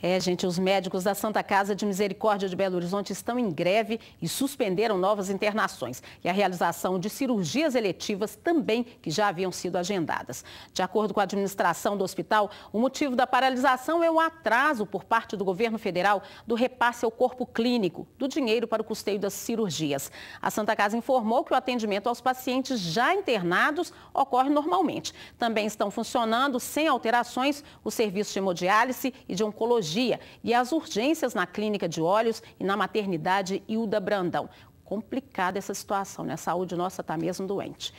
É, gente, os médicos da Santa Casa de Misericórdia de Belo Horizonte estão em greve e suspenderam novas internações e a realização de cirurgias eletivas também que já haviam sido agendadas. De acordo com a administração do hospital, o motivo da paralisação é o atraso por parte do governo federal do repasse ao corpo clínico do dinheiro para o custeio das cirurgias. A Santa Casa informou que o atendimento aos pacientes já internados ocorre normalmente. Também estão funcionando sem alterações os serviços de hemodiálise e de oncologia cardiologia e as urgências na clínica de olhos e na maternidade Hilda Brandão. Complicada essa situação, né? A saúde nossa está mesmo doente.